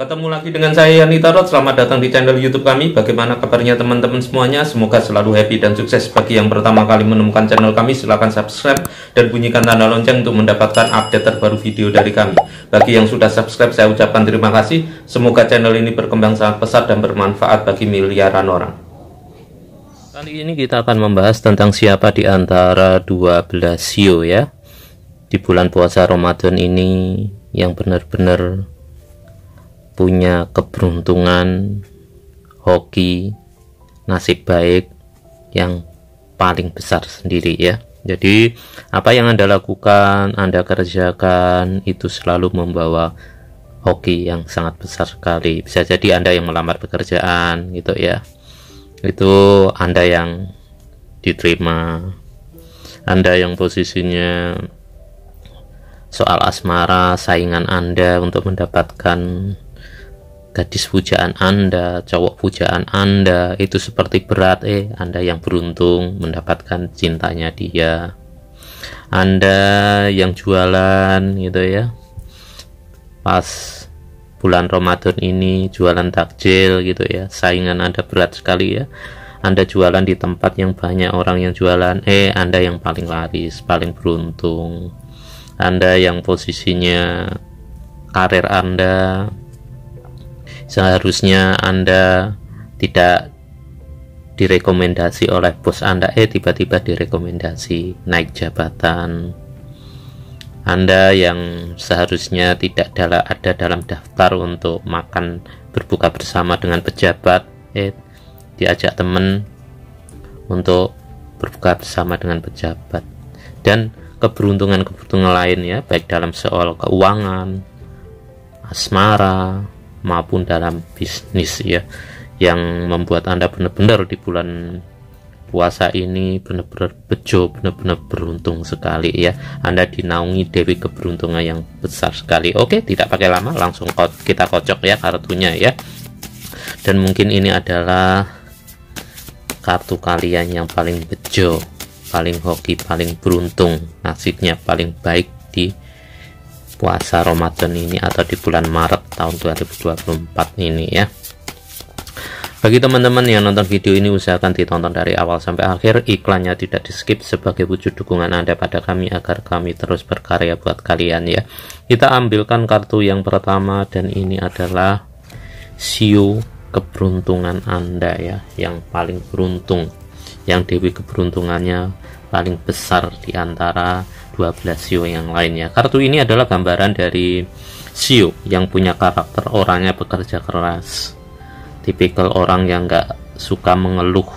Ketemu lagi dengan saya Yani Tarot, selamat datang di channel YouTube kami. Bagaimana kabarnya teman-teman semuanya? Semoga selalu happy dan sukses. Bagi yang pertama kali menemukan channel kami, silahkan subscribe dan bunyikan tanda lonceng untuk mendapatkan update terbaru video dari kami. Bagi yang sudah subscribe, saya ucapkan terima kasih. Semoga channel ini berkembang sangat pesat dan bermanfaat bagi miliaran orang. Kali ini kita akan membahas tentang siapa di antara 12 sio ya. Di bulan puasa Ramadan ini yang benar-benar punya keberuntungan, hoki, nasib baik yang paling besar sendiri ya. Jadi, apa yang Anda lakukan, Anda kerjakan itu selalu membawa hoki yang sangat besar sekali. Bisa jadi Anda yang melamar pekerjaan gitu ya. Itu Anda yang diterima. Anda yang posisinya soal asmara, saingan Anda untuk mendapatkan gadis pujaan Anda, cowok pujaan Anda itu seperti berat eh Anda yang beruntung mendapatkan cintanya dia. Anda yang jualan gitu ya. Pas bulan Ramadan ini jualan takjil gitu ya. Saingan Anda berat sekali ya. Anda jualan di tempat yang banyak orang yang jualan, eh Anda yang paling laris, paling beruntung. Anda yang posisinya karir Anda seharusnya Anda tidak direkomendasi oleh bos Anda eh tiba-tiba direkomendasi naik jabatan Anda yang seharusnya tidak ada dalam daftar untuk makan berbuka bersama dengan pejabat eh diajak teman untuk berbuka bersama dengan pejabat dan keberuntungan-keberuntungan lain ya baik dalam soal keuangan asmara maupun dalam bisnis ya yang membuat Anda benar-benar di bulan puasa ini benar-benar bejo, benar-benar beruntung sekali ya. Anda dinaungi Dewi keberuntungan yang besar sekali. Oke, tidak pakai lama langsung kita kocok ya kartunya ya. Dan mungkin ini adalah kartu kalian yang paling bejo, paling hoki, paling beruntung, nasibnya paling baik di puasa Ramadan ini atau di bulan Maret tahun 2024 ini ya bagi teman-teman yang nonton video ini usahakan ditonton dari awal sampai akhir iklannya tidak di skip sebagai wujud dukungan anda pada kami agar kami terus berkarya buat kalian ya kita ambilkan kartu yang pertama dan ini adalah siu keberuntungan anda ya yang paling beruntung yang dewi keberuntungannya paling besar di antara 12 Sio yang lainnya. Kartu ini adalah gambaran dari Sio yang punya karakter orangnya bekerja keras. Tipikal orang yang gak suka mengeluh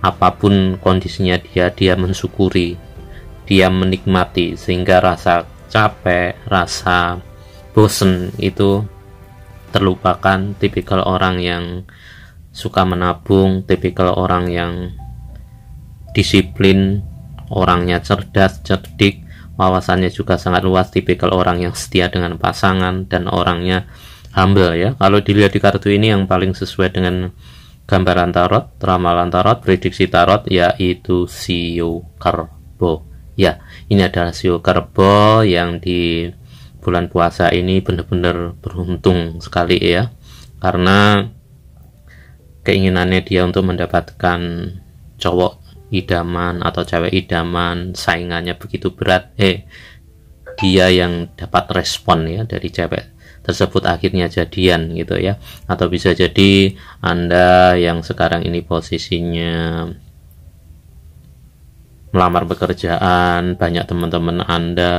apapun kondisinya dia, dia mensyukuri, dia menikmati sehingga rasa capek, rasa bosen itu terlupakan tipikal orang yang suka menabung, tipikal orang yang disiplin, Orangnya cerdas, cerdik, wawasannya juga sangat luas, tipikal orang yang setia dengan pasangan dan orangnya humble ya. Kalau dilihat di kartu ini yang paling sesuai dengan gambaran tarot, ramalan tarot, prediksi tarot yaitu Sio Kerbo. Ya, ini adalah Sio Kerbo yang di bulan puasa ini benar-benar beruntung sekali ya. Karena keinginannya dia untuk mendapatkan cowok idaman atau cewek idaman saingannya begitu berat eh dia yang dapat respon ya dari cewek tersebut akhirnya jadian gitu ya atau bisa jadi anda yang sekarang ini posisinya melamar pekerjaan banyak teman-teman anda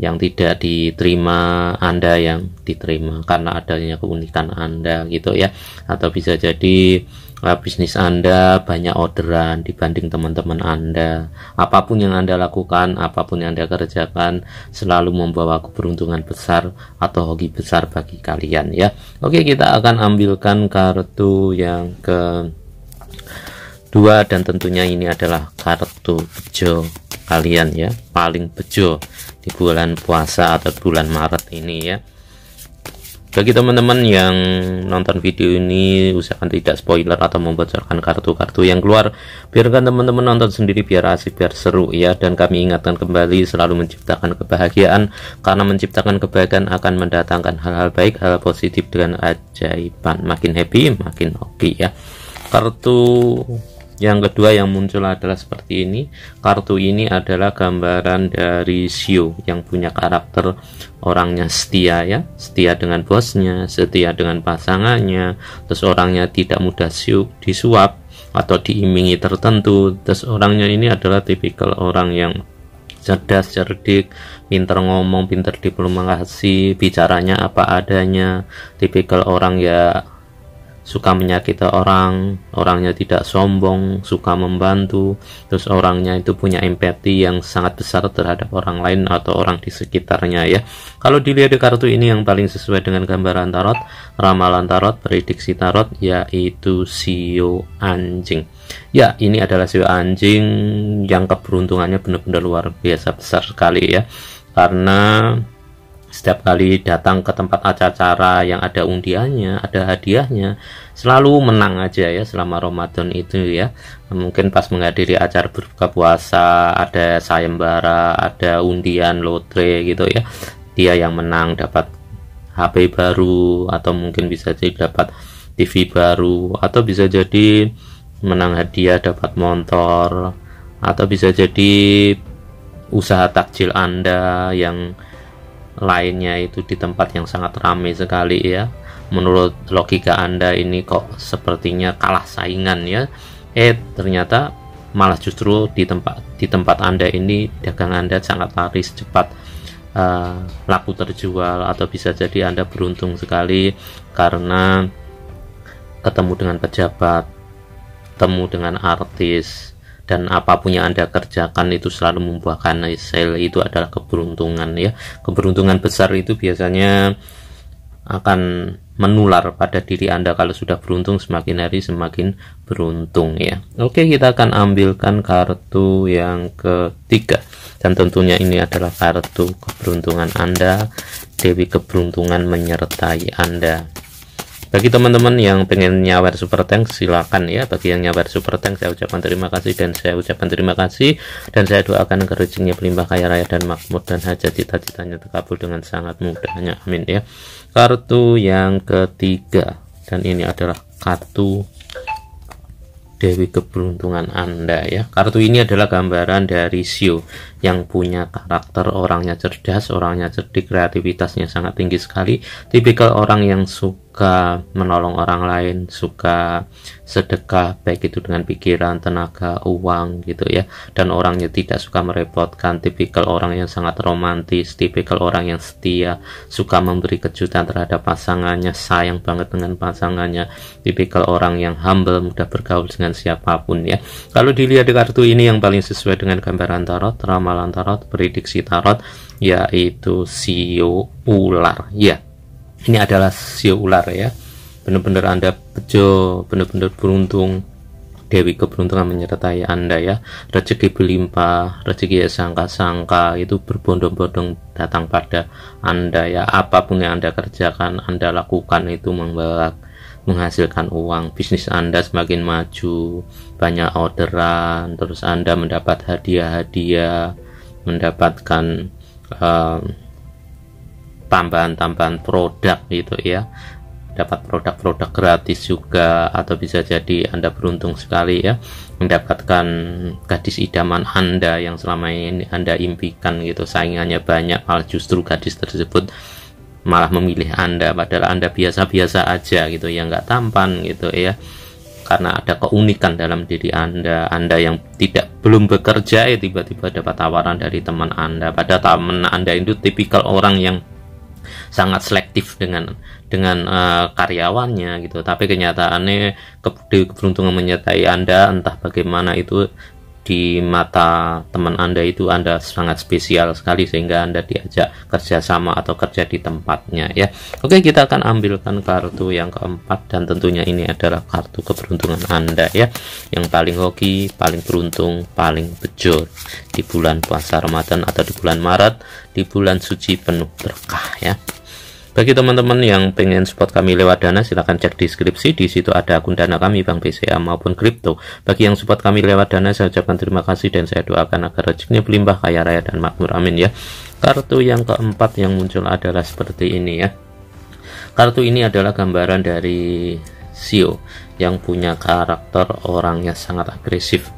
yang tidak diterima Anda yang diterima karena adanya keunikan Anda gitu ya atau bisa jadi uh, bisnis Anda banyak orderan dibanding teman-teman Anda apapun yang Anda lakukan apapun yang Anda kerjakan selalu membawa keberuntungan besar atau hoki besar bagi kalian ya Oke kita akan ambilkan kartu yang ke dua dan tentunya ini adalah kartu bejo kalian ya paling bejo di bulan puasa atau bulan Maret ini ya bagi teman-teman yang nonton video ini usahakan tidak spoiler atau membocorkan kartu-kartu yang keluar biarkan teman-teman nonton sendiri biar asik biar seru ya dan kami ingatkan kembali selalu menciptakan kebahagiaan karena menciptakan kebahagiaan akan mendatangkan hal-hal baik hal positif dengan ajaiban makin happy makin oke ya kartu yang kedua yang muncul adalah seperti ini. Kartu ini adalah gambaran dari Sio yang punya karakter orangnya setia ya, setia dengan bosnya, setia dengan pasangannya, terus orangnya tidak mudah Siu disuap atau diimingi tertentu. Terus orangnya ini adalah tipikal orang yang cerdas, cerdik, pinter ngomong, pinter diplomasi, bicaranya apa adanya, tipikal orang ya suka menyakiti orang, orangnya tidak sombong, suka membantu, terus orangnya itu punya empati yang sangat besar terhadap orang lain atau orang di sekitarnya ya. Kalau dilihat di kartu ini yang paling sesuai dengan gambaran tarot, ramalan tarot, prediksi tarot yaitu sio anjing. Ya, ini adalah sio anjing yang keberuntungannya benar-benar luar biasa besar sekali ya. Karena setiap kali datang ke tempat acara-acara yang ada undiannya, ada hadiahnya, selalu menang aja ya selama Ramadan itu ya. Mungkin pas menghadiri acara berbuka puasa, ada sayembara, ada undian, lotre gitu ya. Dia yang menang dapat HP baru atau mungkin bisa jadi dapat TV baru atau bisa jadi menang hadiah dapat motor atau bisa jadi usaha takjil Anda yang lainnya itu di tempat yang sangat ramai sekali ya menurut logika anda ini kok sepertinya kalah saingan ya eh ternyata malah justru di tempat di tempat anda ini dagang anda sangat laris cepat uh, laku terjual atau bisa jadi anda beruntung sekali karena ketemu dengan pejabat temu dengan artis dan apapun yang Anda kerjakan itu selalu membuahkan hasil itu adalah keberuntungan ya. Keberuntungan besar itu biasanya akan menular pada diri Anda kalau sudah beruntung semakin hari semakin beruntung ya. Oke, kita akan ambilkan kartu yang ketiga dan tentunya ini adalah kartu keberuntungan Anda, dewi keberuntungan menyertai Anda bagi teman-teman yang pengen nyawer super tank silakan ya bagi yang nyawer super tank saya ucapkan terima kasih dan saya ucapkan terima kasih dan saya doakan rezekinya berlimpah kaya raya dan makmur dan hajat cita-citanya terkabul dengan sangat mudahnya amin ya kartu yang ketiga dan ini adalah kartu Dewi keberuntungan Anda ya. Kartu ini adalah gambaran dari Sio yang punya karakter orangnya cerdas, orangnya cerdik, kreativitasnya sangat tinggi sekali. Tipikal orang yang suka menolong orang lain, suka sedekah baik itu dengan pikiran, tenaga, uang gitu ya. Dan orangnya tidak suka merepotkan, tipikal orang yang sangat romantis, tipikal orang yang setia, suka memberi kejutan terhadap pasangannya, sayang banget dengan pasangannya, tipikal orang yang humble, mudah bergaul dengan siapapun ya. Kalau dilihat di kartu ini yang paling sesuai dengan gambaran tarot, ramah ramalan tarot, prediksi tarot, yaitu sio ular. Ya, ini adalah sio ular ya. Benar-benar Anda bejo, benar-benar beruntung. Dewi keberuntungan menyertai Anda ya. Rezeki berlimpah, rezeki ya sangka-sangka itu berbondong-bondong datang pada Anda ya. Apapun yang Anda kerjakan, Anda lakukan itu membawa menghasilkan uang, bisnis Anda semakin maju, banyak orderan, terus Anda mendapat hadiah-hadiah, mendapatkan ehm, tambahan-tambahan uh, produk gitu ya dapat produk-produk gratis juga atau bisa jadi Anda beruntung sekali ya mendapatkan gadis idaman Anda yang selama ini Anda impikan gitu saingannya banyak malah justru gadis tersebut malah memilih Anda padahal Anda biasa-biasa aja gitu ya nggak tampan gitu ya karena ada keunikan dalam diri Anda. Anda yang tidak belum bekerja ya tiba-tiba dapat tawaran dari teman Anda. Pada teman Anda itu tipikal orang yang sangat selektif dengan dengan uh, karyawannya gitu. Tapi kenyataannya keberuntungan menyertai Anda entah bagaimana itu di mata teman Anda itu Anda sangat spesial sekali sehingga Anda diajak kerjasama atau kerja di tempatnya ya. Oke kita akan ambilkan kartu yang keempat dan tentunya ini adalah kartu keberuntungan Anda ya. Yang paling hoki, paling beruntung, paling bejo di bulan puasa Ramadan atau di bulan Maret, di bulan suci penuh berkah ya. Bagi teman-teman yang pengen support kami lewat Dana, silahkan cek deskripsi. Di situ ada akun Dana kami, Bank BCA maupun kripto. Bagi yang support kami lewat Dana, saya ucapkan terima kasih dan saya doakan agar rezekinya berlimpah, kaya raya, dan makmur. Amin ya. Kartu yang keempat yang muncul adalah seperti ini ya. Kartu ini adalah gambaran dari Sio e yang punya karakter orangnya sangat agresif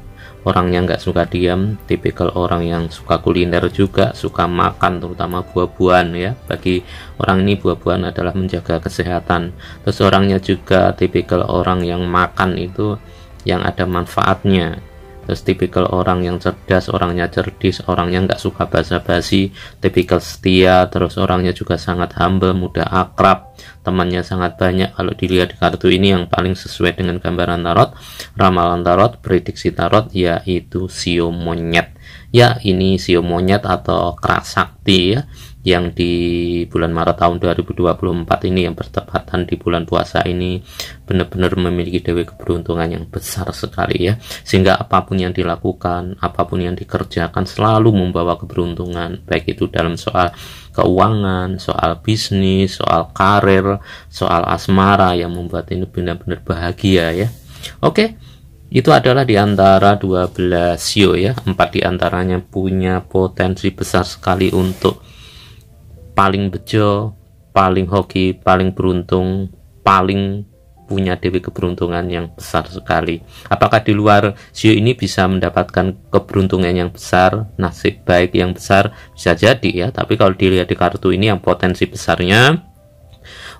orangnya nggak suka diam tipikal orang yang suka kuliner juga suka makan terutama buah-buahan ya bagi orang ini buah-buahan adalah menjaga kesehatan terus orangnya juga tipikal orang yang makan itu yang ada manfaatnya terus tipikal orang yang cerdas orangnya cerdik orangnya nggak suka basa-basi tipikal setia terus orangnya juga sangat humble mudah akrab temannya sangat banyak kalau dilihat di kartu ini yang paling sesuai dengan gambaran tarot ramalan tarot prediksi tarot yaitu sio monyet ya ini sio monyet atau kerasakti sakti ya yang di bulan Maret tahun 2024 ini yang bertepatan di bulan puasa ini benar-benar memiliki dewi keberuntungan yang besar sekali ya sehingga apapun yang dilakukan apapun yang dikerjakan selalu membawa keberuntungan baik itu dalam soal keuangan soal bisnis soal karir soal asmara yang membuat ini benar-benar bahagia ya oke itu adalah di antara 12 sio ya, empat di antaranya punya potensi besar sekali untuk paling bejo, paling hoki, paling beruntung, paling punya dewi keberuntungan yang besar sekali. Apakah di luar sio ini bisa mendapatkan keberuntungan yang besar, nasib baik yang besar? Bisa jadi ya, tapi kalau dilihat di kartu ini yang potensi besarnya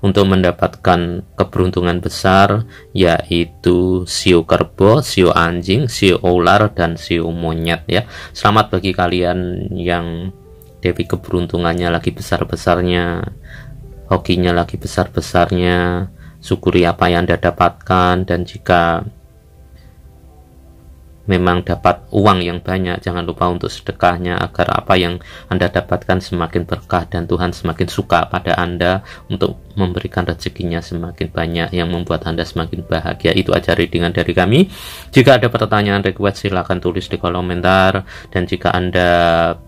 untuk mendapatkan keberuntungan besar yaitu siu kerbo, siu anjing, siu ular dan siu monyet ya. Selamat bagi kalian yang Dewi keberuntungannya lagi besar-besarnya, hokinya lagi besar-besarnya, syukuri apa yang Anda dapatkan, dan jika memang dapat uang yang banyak, jangan lupa untuk sedekahnya agar apa yang Anda dapatkan semakin berkah dan Tuhan semakin suka pada Anda untuk memberikan rezekinya semakin banyak yang membuat Anda semakin bahagia. Itu aja readingan dari kami. Jika ada pertanyaan request silahkan tulis di kolom komentar dan jika Anda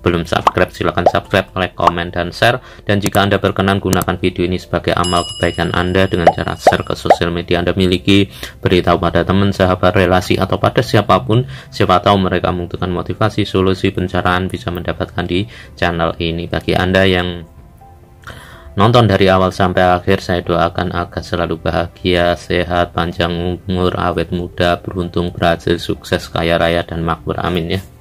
belum subscribe silahkan subscribe, like, komen, dan share dan jika Anda berkenan gunakan video ini sebagai amal kebaikan Anda dengan cara share ke sosial media Anda miliki beritahu pada teman, sahabat, relasi, atau pada siapapun siapa tahu mereka membutuhkan motivasi solusi pencerahan bisa mendapatkan di channel ini bagi anda yang Nonton dari awal sampai akhir, saya doakan agar selalu bahagia, sehat, panjang umur, awet muda, beruntung, berhasil, sukses, kaya raya, dan makmur. Amin ya.